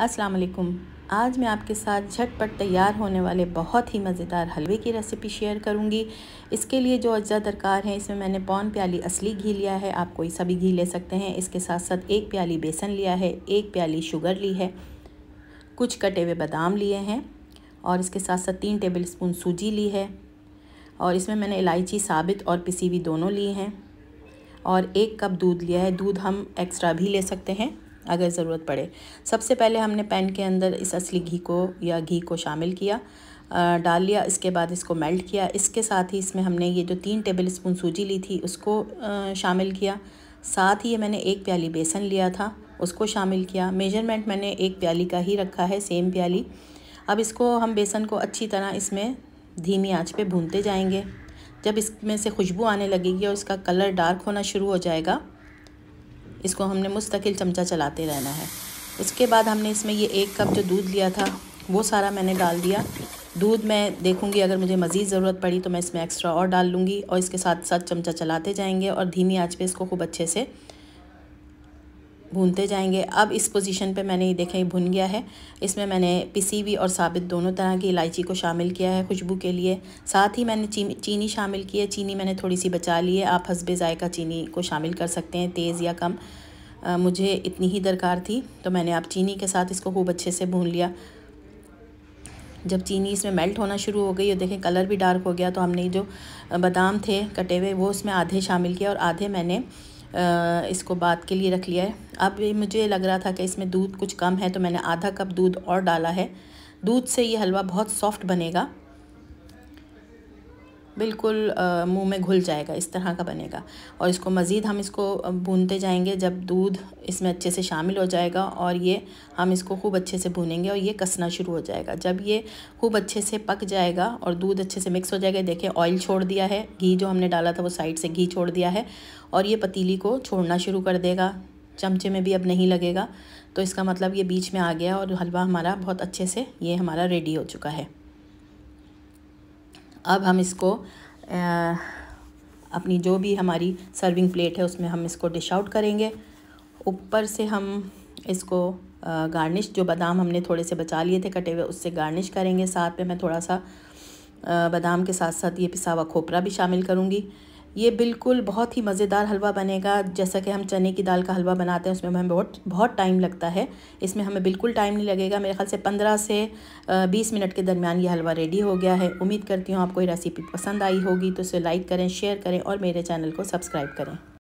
अस्सलाम वालेकुम आज मैं आपके साथ झटपट तैयार होने वाले बहुत ही मज़ेदार हलवे की रेसिपी शेयर करूंगी इसके लिए जो अज्जा दरकार है इसमें मैंने पौन प्याली असली घी लिया है आप कोई सा भी घी ले सकते हैं इसके साथ साथ एक प्याली बेसन लिया है एक प्याली शुगर ली है कुछ कटे हुए बादाम लिए हैं और इसके साथ साथ तीन टेबल स्पून सूजी ली है और इसमें मैंने इलायची साबित और पिसी हुई दोनों ली हैं और एक कप दूध लिया है दूध हम एक्स्ट्रा भी ले सकते हैं अगर ज़रूरत पड़े सबसे पहले हमने पैन के अंदर इस असली घी को या घी को शामिल किया डाल लिया इसके बाद इसको मेल्ट किया इसके साथ ही इसमें हमने ये जो तीन टेबल स्पून सूजी ली थी उसको शामिल किया साथ ही ये मैंने एक प्याली बेसन लिया था उसको शामिल किया मेजरमेंट मैंने एक प्याली का ही रखा है सेम प्याली अब इसको हम बेसन को अच्छी तरह इसमें धीमी आंच पे भूनते जाएंगे जब इसमें से खुशबू आने लगेगी और इसका कलर डार्क होना शुरू हो जाएगा इसको हमने मुस्तकिल चमचा चलाते रहना है उसके बाद हमने इसमें ये एक कप जो दूध लिया था वो सारा मैंने डाल दिया दूध मैं देखूंगी अगर मुझे मज़ीद ज़रूरत पड़ी तो मैं इसमें एक्स्ट्रा और डाल लूँगी और इसके साथ साथ चमचा चलाते जाएंगे और धीमी आँच पे इसको खूब अच्छे से भूनते जाएंगे अब इस पोजीशन पे मैंने ये देखा ये भुन गया है इसमें मैंने पिसी हुई और साबित दोनों तरह की इलायची को शामिल किया है खुशबू के लिए साथ ही मैंने ची, चीनी शामिल की है चीनी मैंने थोड़ी सी बचा ली है आप हसबे ज़ायका चीनी को शामिल कर सकते हैं तेज़ या कम आ, मुझे इतनी ही दरकार थी तो मैंने आप चीनी के साथ इसको खूब अच्छे से भून लिया जब चीनी इसमें मेल्ट होना शुरू हो गई और देखें कलर भी डार्क हो गया तो हमने जो बादाम थे कटे हुए वो उसमें आधे शामिल किए और आधे मैंने इसको बात के लिए रख लिया है अब ये मुझे लग रहा था कि इसमें दूध कुछ कम है तो मैंने आधा कप दूध और डाला है दूध से ये हलवा बहुत सॉफ्ट बनेगा बिल्कुल मुंह में घुल जाएगा इस तरह का बनेगा और इसको मज़ीद हम इसको भूनते जाएंगे जब दूध इसमें अच्छे से शामिल हो जाएगा और ये हम इसको खूब अच्छे से भूनेंगे और ये कसना शुरू हो जाएगा जब ये खूब अच्छे से पक जाएगा और दूध अच्छे से मिक्स हो जाएगा देखिए ऑयल छोड़ दिया है घी जो हमने डाला था वो साइड से घी छोड़ दिया है और ये पतीली को छोड़ना शुरू कर देगा चमचे में भी अब नहीं लगेगा तो इसका मतलब ये बीच में आ गया और हलवा हमारा बहुत अच्छे से ये हमारा रेडी हो चुका है अब हम इसको आ, अपनी जो भी हमारी सर्विंग प्लेट है उसमें हम इसको डिश आउट करेंगे ऊपर से हम इसको गार्निश जो बादाम हमने थोड़े से बचा लिए थे कटे हुए उससे गार्निश करेंगे साथ में मैं थोड़ा सा बादाम के साथ साथ ये पिसा हुआ खोपरा भी शामिल करूँगी ये बिल्कुल बहुत ही मज़ेदार हलवा बनेगा जैसा कि हम चने की दाल का हलवा बनाते हैं उसमें हमें बहुत बहुत टाइम लगता है इसमें हमें बिल्कुल टाइम नहीं लगेगा मेरे ख्याल से पंद्रह से बीस मिनट के दरमियान ये हलवा रेडी हो गया है उम्मीद करती हूँ आपको ये रेसिपी पसंद आई होगी तो इसे लाइक करें शेयर करें और मेरे चैनल को सब्सक्राइब करें